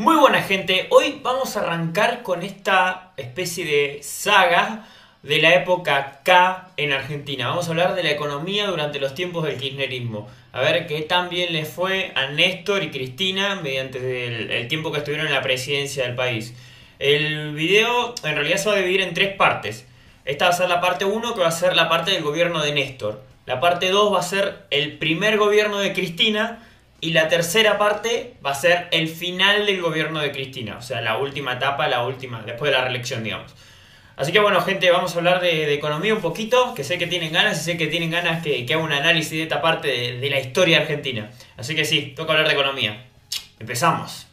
Muy buena gente, hoy vamos a arrancar con esta especie de saga de la época K en Argentina. Vamos a hablar de la economía durante los tiempos del kirchnerismo. A ver qué tan bien les fue a Néstor y Cristina mediante el, el tiempo que estuvieron en la presidencia del país. El video en realidad se va a dividir en tres partes. Esta va a ser la parte 1 que va a ser la parte del gobierno de Néstor. La parte 2 va a ser el primer gobierno de Cristina y la tercera parte va a ser el final del gobierno de Cristina, o sea, la última etapa, la última, después de la reelección, digamos. Así que bueno, gente, vamos a hablar de, economía un poquito, que sé que tienen ganas y sé que tienen ganas que, haga un análisis de esta parte de la historia argentina. Así que sí, toca hablar de economía. Empezamos.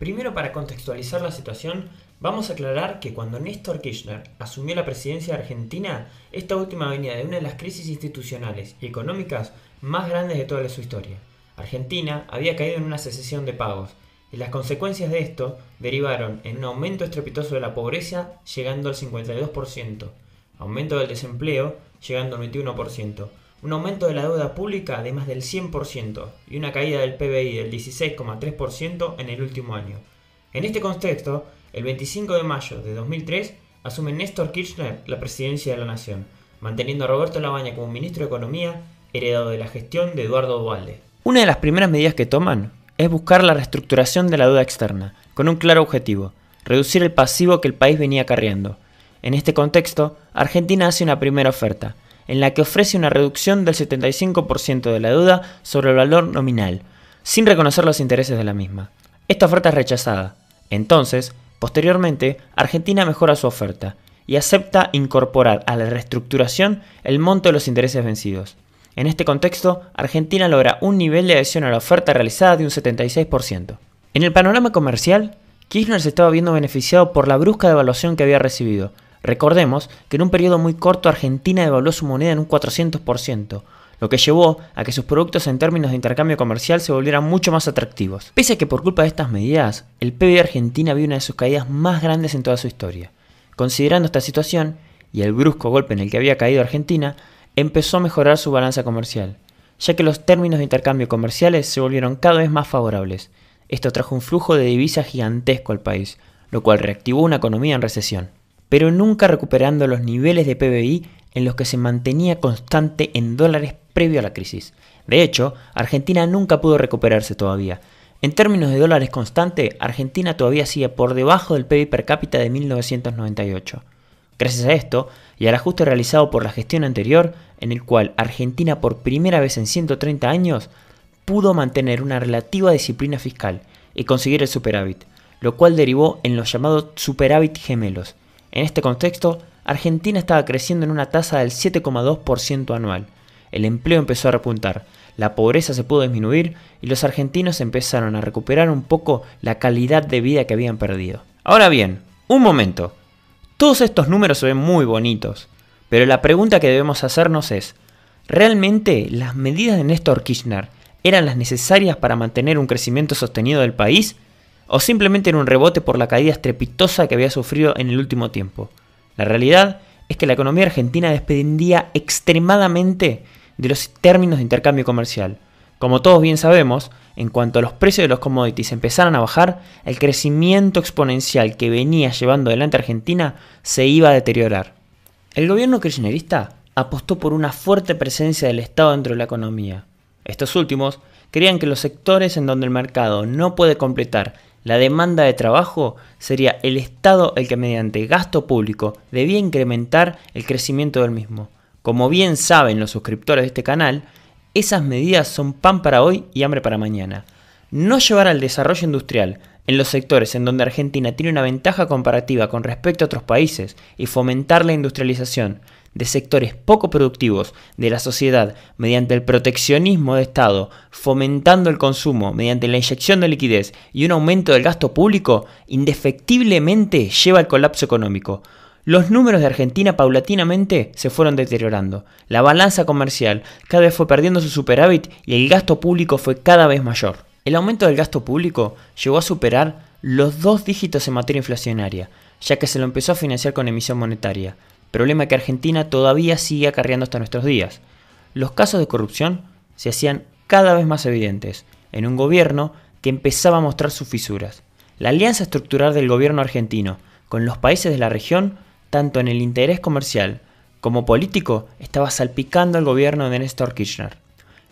Primero, para contextualizar la situación, Vamos a aclarar que cuando Néstor Kirchner asumió la presidencia de Argentina, esta última venía de una de las crisis institucionales y económicas más grandes de toda su historia. Argentina había caído en una secesión de pagos, y las consecuencias de esto derivaron en un aumento estrepitoso de la pobreza, llegando al 52%, aumento del desempleo, llegando al 21%, un aumento de la deuda pública de más del 100% y una caída del PBI del 16,3% en el último año. En este contexto, el 25 de mayo de 2003 asume Néstor Kirchner la presidencia de la Nación, manteniendo a Roberto Labaña como ministro de Economía, heredado de la gestión de Eduardo Duvalde. Una de las primeras medidas que toman es buscar la reestructuración de la deuda externa, con un claro objetivo, reducir el pasivo que el país venía carreando. En este contexto, Argentina hace una primera oferta, en la que ofrece una reducción del 75% de la deuda sobre el valor nominal, sin reconocer los intereses de la misma. Esta oferta es rechazada. Entonces, Posteriormente, Argentina mejora su oferta y acepta incorporar a la reestructuración el monto de los intereses vencidos. En este contexto, Argentina logra un nivel de adhesión a la oferta realizada de un 76%. En el panorama comercial, Kirchner se estaba viendo beneficiado por la brusca devaluación que había recibido. Recordemos que en un periodo muy corto Argentina devaluó su moneda en un 400%, lo que llevó a que sus productos en términos de intercambio comercial se volvieran mucho más atractivos. Pese a que por culpa de estas medidas, el PBI de Argentina vio una de sus caídas más grandes en toda su historia. Considerando esta situación y el brusco golpe en el que había caído Argentina, empezó a mejorar su balanza comercial, ya que los términos de intercambio comerciales se volvieron cada vez más favorables. Esto trajo un flujo de divisas gigantesco al país, lo cual reactivó una economía en recesión, pero nunca recuperando los niveles de PBI en los que se mantenía constante en dólares previo a la crisis. De hecho, Argentina nunca pudo recuperarse todavía. En términos de dólares constante, Argentina todavía sigue por debajo del PIB per cápita de 1998. Gracias a esto, y al ajuste realizado por la gestión anterior, en el cual Argentina por primera vez en 130 años pudo mantener una relativa disciplina fiscal y conseguir el superávit, lo cual derivó en los llamados superávit gemelos. En este contexto, Argentina estaba creciendo en una tasa del 7,2% anual, el empleo empezó a repuntar, la pobreza se pudo disminuir y los argentinos empezaron a recuperar un poco la calidad de vida que habían perdido. Ahora bien, un momento. Todos estos números se ven muy bonitos, pero la pregunta que debemos hacernos es, ¿realmente las medidas de Néstor Kirchner eran las necesarias para mantener un crecimiento sostenido del país? ¿O simplemente era un rebote por la caída estrepitosa que había sufrido en el último tiempo? La realidad es que la economía argentina dependía extremadamente de los términos de intercambio comercial. Como todos bien sabemos, en cuanto los precios de los commodities empezaron a bajar, el crecimiento exponencial que venía llevando adelante Argentina se iba a deteriorar. El gobierno kirchnerista apostó por una fuerte presencia del Estado dentro de la economía. Estos últimos creían que los sectores en donde el mercado no puede completar la demanda de trabajo sería el Estado el que mediante gasto público debía incrementar el crecimiento del mismo. Como bien saben los suscriptores de este canal, esas medidas son pan para hoy y hambre para mañana. No llevar al desarrollo industrial en los sectores en donde Argentina tiene una ventaja comparativa con respecto a otros países y fomentar la industrialización de sectores poco productivos de la sociedad mediante el proteccionismo de Estado, fomentando el consumo mediante la inyección de liquidez y un aumento del gasto público, indefectiblemente lleva al colapso económico. Los números de Argentina paulatinamente se fueron deteriorando, la balanza comercial cada vez fue perdiendo su superávit y el gasto público fue cada vez mayor. El aumento del gasto público llegó a superar los dos dígitos en materia inflacionaria, ya que se lo empezó a financiar con emisión monetaria, problema que Argentina todavía sigue acarreando hasta nuestros días. Los casos de corrupción se hacían cada vez más evidentes, en un gobierno que empezaba a mostrar sus fisuras. La alianza estructural del gobierno argentino con los países de la región tanto en el interés comercial como político, estaba salpicando al gobierno de Néstor Kirchner,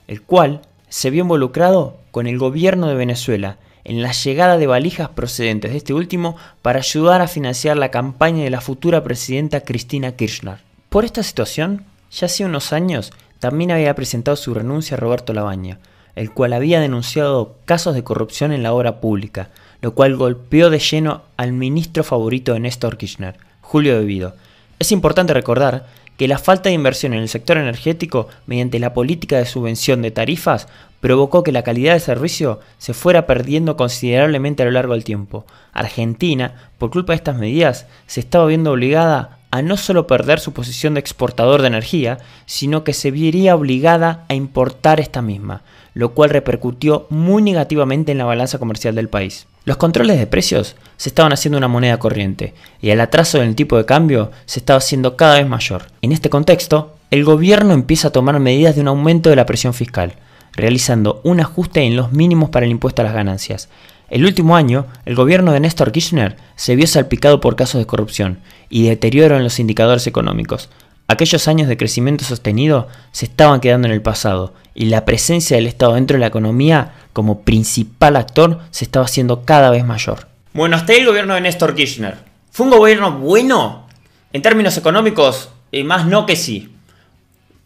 el cual se vio involucrado con el gobierno de Venezuela en la llegada de valijas procedentes de este último para ayudar a financiar la campaña de la futura presidenta Cristina Kirchner. Por esta situación, ya hace unos años también había presentado su renuncia a Roberto Labaña, el cual había denunciado casos de corrupción en la obra pública, lo cual golpeó de lleno al ministro favorito de Néstor Kirchner, Julio Debido. Es importante recordar que la falta de inversión en el sector energético mediante la política de subvención de tarifas provocó que la calidad de servicio se fuera perdiendo considerablemente a lo largo del tiempo. Argentina, por culpa de estas medidas, se estaba viendo obligada a no solo perder su posición de exportador de energía, sino que se vería obligada a importar esta misma, lo cual repercutió muy negativamente en la balanza comercial del país. Los controles de precios se estaban haciendo una moneda corriente y el atraso del tipo de cambio se estaba haciendo cada vez mayor. En este contexto, el gobierno empieza a tomar medidas de un aumento de la presión fiscal, realizando un ajuste en los mínimos para el impuesto a las ganancias. El último año, el gobierno de Néstor Kirchner se vio salpicado por casos de corrupción y deterioro en los indicadores económicos, Aquellos años de crecimiento sostenido se estaban quedando en el pasado y la presencia del Estado dentro de la economía como principal actor se estaba haciendo cada vez mayor. Bueno, hasta ahí el gobierno de Néstor Kirchner. ¿Fue un gobierno bueno? En términos económicos, eh, más no que sí.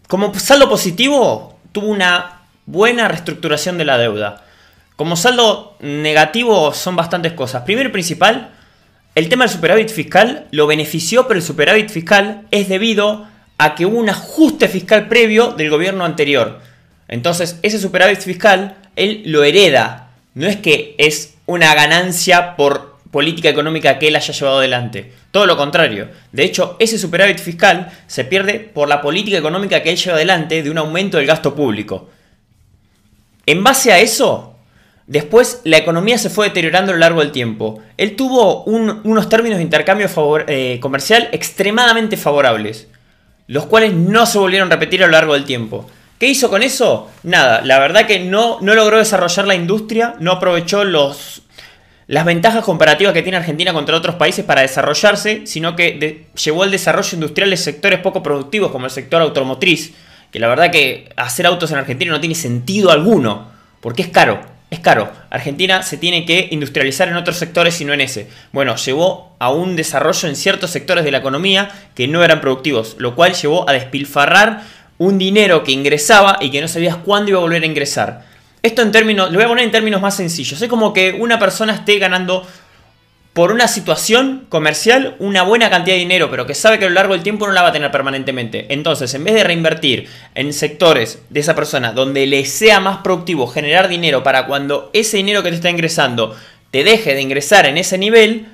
Como saldo positivo, tuvo una buena reestructuración de la deuda. Como saldo negativo son bastantes cosas. Primero y principal, el tema del superávit fiscal lo benefició, pero el superávit fiscal es debido a que hubo un ajuste fiscal previo del gobierno anterior. Entonces, ese superávit fiscal, él lo hereda. No es que es una ganancia por política económica que él haya llevado adelante. Todo lo contrario. De hecho, ese superávit fiscal se pierde por la política económica que él lleva adelante de un aumento del gasto público. En base a eso, Después, la economía se fue deteriorando a lo largo del tiempo. Él tuvo unos términos de intercambio eh, comercial extremadamente favorables, los cuales no se volvieron a repetir a lo largo del tiempo. ¿Qué hizo con eso? Nada, la verdad que no, no logró desarrollar la industria, no aprovechó los, las ventajas comparativas que tiene Argentina contra otros países para desarrollarse, sino que llevó al desarrollo industrial de sectores poco productivos como el sector automotriz, que la verdad que hacer autos en Argentina no tiene sentido alguno, porque es caro es caro. Argentina se tiene que industrializar en otros sectores y no en ese. Bueno, llevó a un desarrollo en ciertos sectores de la economía que no eran productivos, lo cual llevó a despilfarrar un dinero que ingresaba y que no sabías cuándo iba a volver a ingresar. Esto en términos, lo voy a poner en términos más sencillos. Es como que una persona esté ganando por una situación comercial una buena cantidad de dinero, pero que sabe que a lo largo del tiempo no la va a tener permanentemente. Entonces, en vez de reinvertir en sectores de esa persona donde le sea más productivo generar dinero para cuando ese dinero que te está ingresando te deje de ingresar en ese nivel,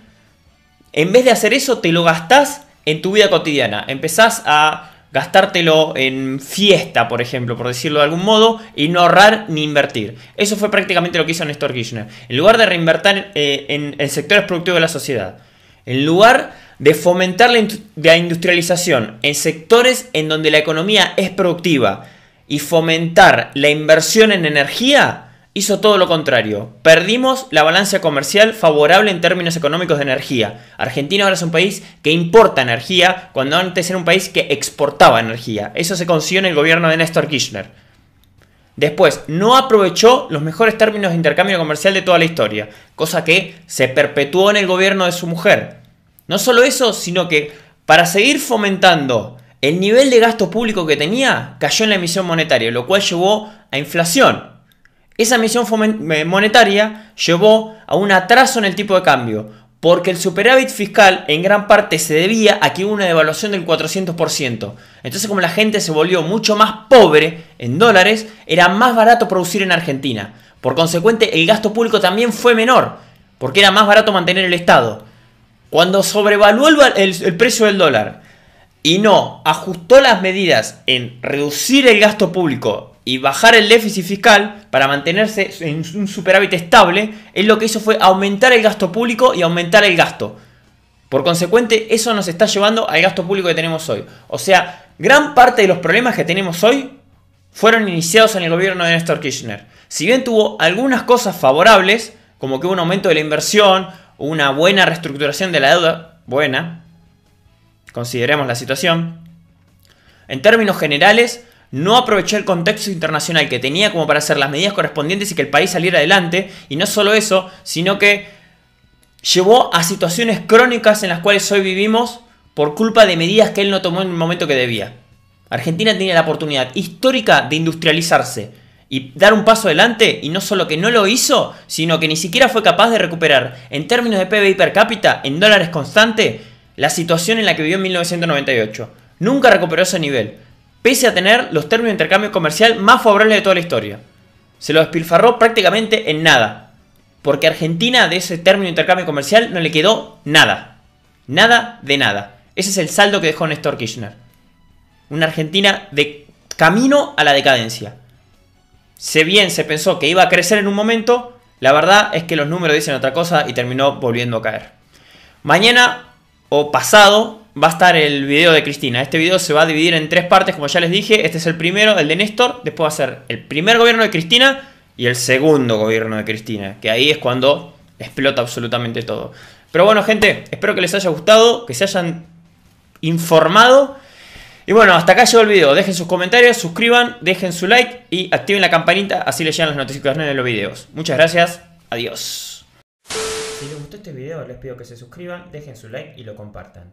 en vez de hacer eso te lo gastás en tu vida cotidiana. Empezás a gastártelo en fiesta, por ejemplo, por decirlo de algún modo, y no ahorrar ni invertir. Eso fue prácticamente lo que hizo Néstor Kirchner. En lugar de reinvertir eh, en, en sectores productivos de la sociedad, en lugar de fomentar la industrialización en sectores en donde la economía es productiva y fomentar la inversión en energía, hizo todo lo contrario. Perdimos la balanza comercial favorable en términos económicos de energía. Argentina ahora es un país que importa energía cuando antes era un país que exportaba energía. Eso se consiguió en el gobierno de Néstor Kirchner. Después, no aprovechó los mejores términos de intercambio comercial de toda la historia, cosa que se perpetuó en el gobierno de su mujer. No solo eso, sino que para seguir fomentando el nivel de gasto público que tenía, cayó en la emisión monetaria, lo cual llevó a inflación. Esa misión monetaria llevó a un atraso en el tipo de cambio, porque el superávit fiscal en gran parte se debía a que hubo una devaluación del 400%. Entonces como la gente se volvió mucho más pobre en dólares, era más barato producir en Argentina. Por consecuente, el gasto público también fue menor, porque era más barato mantener el Estado. Cuando sobrevaluó el precio del dólar y no ajustó las medidas en reducir el gasto público y bajar el déficit fiscal para mantenerse en un superávit estable, Es lo que hizo fue aumentar el gasto público y aumentar el gasto. Por consecuente, eso nos está llevando al gasto público que tenemos hoy. O sea, gran parte de los problemas que tenemos hoy fueron iniciados en el gobierno de Néstor Kirchner. Si bien tuvo algunas cosas favorables, como que hubo un aumento de la inversión, una buena reestructuración de la deuda, buena, consideremos la situación, en términos generales, no aprovechó el contexto internacional que tenía como para hacer las medidas correspondientes y que el país saliera adelante. Y no solo eso, sino que llevó a situaciones crónicas en las cuales hoy vivimos por culpa de medidas que él no tomó en el momento que debía. Argentina tenía la oportunidad histórica de industrializarse y dar un paso adelante y no solo que no lo hizo, sino que ni siquiera fue capaz de recuperar en términos de PBI per cápita, en dólares constante, la situación en la que vivió en 1998. Nunca recuperó ese nivel pese a tener los términos de intercambio comercial más favorables de toda la historia. Se lo despilfarró prácticamente en nada, porque Argentina de ese término de intercambio comercial no le quedó nada. Nada de nada. Ese es el saldo que dejó Néstor Kirchner. Una Argentina de camino a la decadencia. Se bien se pensó que iba a crecer en un momento, la verdad es que los números dicen otra cosa y terminó volviendo a caer. Mañana o pasado va a estar el video de Cristina. Este video se va a dividir en tres partes, como ya les dije. Este es el primero, el de Néstor. Después va a ser el primer gobierno de Cristina y el segundo gobierno de Cristina. Que ahí es cuando explota absolutamente todo. Pero bueno, gente, espero que les haya gustado, que se hayan informado. Y bueno, hasta acá llegó el video. Dejen sus comentarios, suscriban, dejen su like y activen la campanita, así les llegan las notificaciones de los videos. Muchas gracias, adiós. Si les gustó este video, les pido que se suscriban, dejen su like y lo compartan.